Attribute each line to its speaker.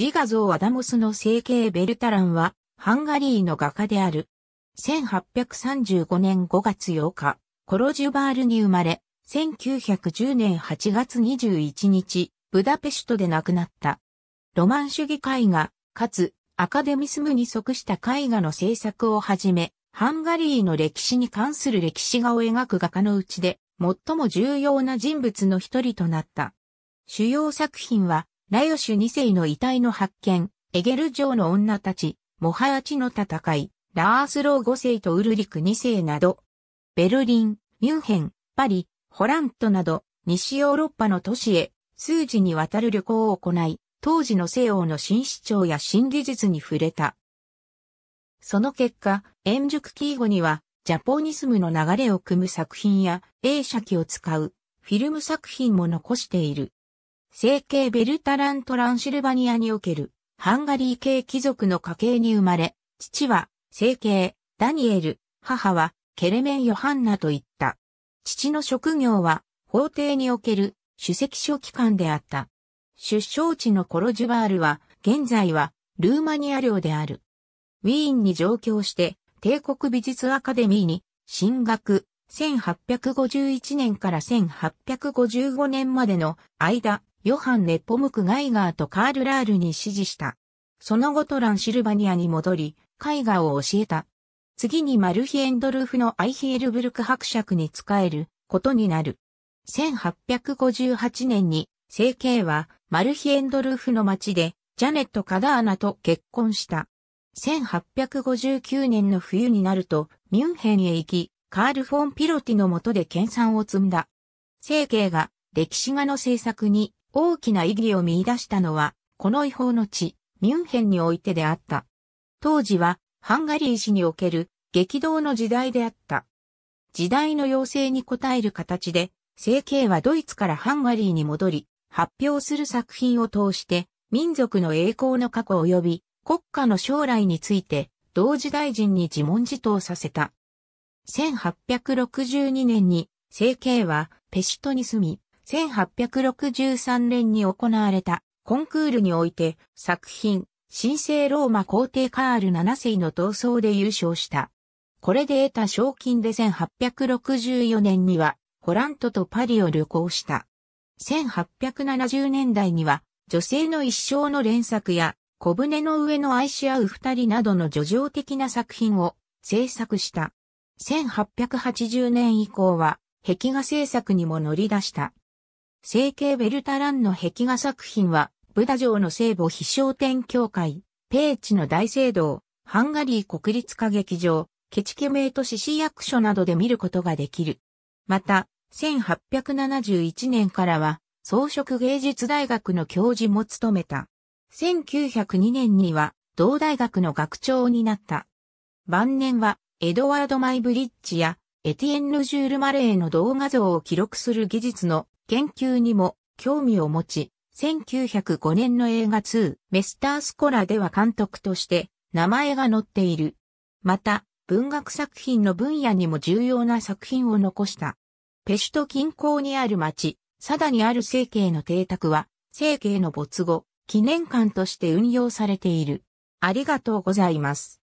Speaker 1: 自画像アダモスの生形ベルタランは、ハンガリーの画家である。1835年5月8日、コロジュバールに生まれ、1910年8月21日、ブダペシュトで亡くなった。ロマン主義絵画、かつ、アカデミスムに即した絵画の制作をはじめ、ハンガリーの歴史に関する歴史画を描く画家のうちで、最も重要な人物の一人となった。主要作品は、ラヨシュ2世の遺体の発見、エゲル城の女たち、モハやチの戦い、ラースロー5世とウルリク2世など、ベルリン、ミュンヘン、パリ、ホラントなど、西ヨーロッパの都市へ、数時にわたる旅行を行い、当時の西欧の新市長や新技術に触れた。その結果、円熟記号には、ジャポニスムの流れを組む作品や、映写機を使う、フィルム作品も残している。成形ベルタラントランシルバニアにおけるハンガリー系貴族の家系に生まれ、父は成形、ダニエル、母はケレメン・ヨハンナといった。父の職業は法廷における主席書記官であった。出生地のコロジュバールは現在はルーマニア領である。ウィーンに上京して帝国美術アカデミーに進学1851年から1855年までの間、ヨハン・ネッポムク・ガイガーとカール・ラールに指示した。その後トランシルバニアに戻り、絵画を教えた。次にマルヒエンドルフのアイヒエルブルク伯爵に仕えることになる。1858年に、聖形はマルヒエンドルフの町で、ジャネット・カダーナと結婚した。1859年の冬になると、ミュンヘンへ行き、カール・フォン・ピロティの下で研鑽を積んだ。聖形が歴史画の制作に大きな意義を見出したのは、この違法の地、ミュンヘンにおいてであった。当時は、ハンガリー市における激動の時代であった。時代の要請に応える形で、政経はドイツからハンガリーに戻り、発表する作品を通して、民族の栄光の過去及び国家の将来について、同時大臣に自問自答させた。1862年に、政経はペシトに住み、1863年に行われたコンクールにおいて作品、神聖ローマ皇帝カール7世の闘争で優勝した。これで得た賞金で1864年にはホラントとパリを旅行した。1870年代には女性の一生の連作や小舟の上の愛し合う二人などの叙情的な作品を制作した。1880年以降は壁画制作にも乗り出した。成形ベルタランの壁画作品は、ブダ城の聖母飛翔天教会、ペーチの大聖堂、ハンガリー国立歌劇場、ケチケメート市市役所などで見ることができる。また、1871年からは、装飾芸術大学の教授も務めた。1902年には、同大学の学長になった。晩年は、エドワード・マイブリッジや、エティエンヌ・ジュール・マレーの動画像を記録する技術の研究にも興味を持ち、1905年の映画2、メスタースコラでは監督として名前が載っている。また、文学作品の分野にも重要な作品を残した。ペシュト近郊にある町、サダにある生計の邸宅は、生計の没後、記念館として運用されている。ありがとうございます。